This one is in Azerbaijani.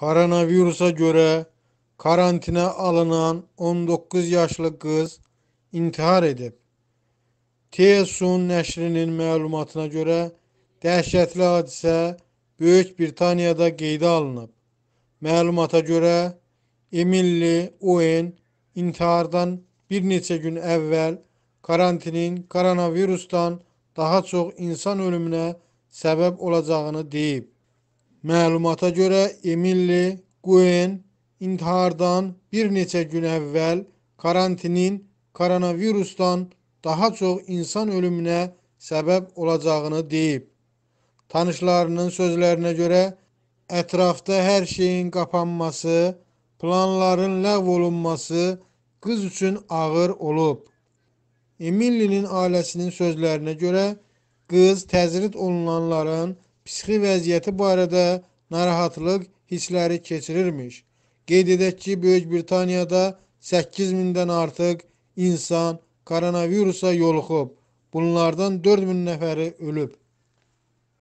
Koronavirusa göre karantina alınan 19 yaşlı qız intihar edib. TSU'nun nəşrinin məlumatına görə dəhşətli hadisə Böyük Britaniyada qeydə alınıb. Məlumata görə Emilli Owen intihardan bir neçə gün əvvəl karantinin koronavirusdan daha çox insan ölümünə səbəb olacağını deyib. Məlumata görə Emilli Quen intihardan bir neçə gün əvvəl karantinin koronavirusdan daha çox insan ölümünə səbəb olacağını deyib. Tanışlarının sözlərinə görə ətrafda hər şeyin qapanması, planların ləğv olunması qız üçün ağır olub. Emillinin ailəsinin sözlərinə görə qız təzyiq olunanların psixi vəziyyəti barədə narahatlıq hissləri keçirirmiş. Qeyd edək ki, Böyük Britaniyada 8 mindən artıq insan koronavirusa yoluxub. Bunlardan 4 min nəfəri ölüb.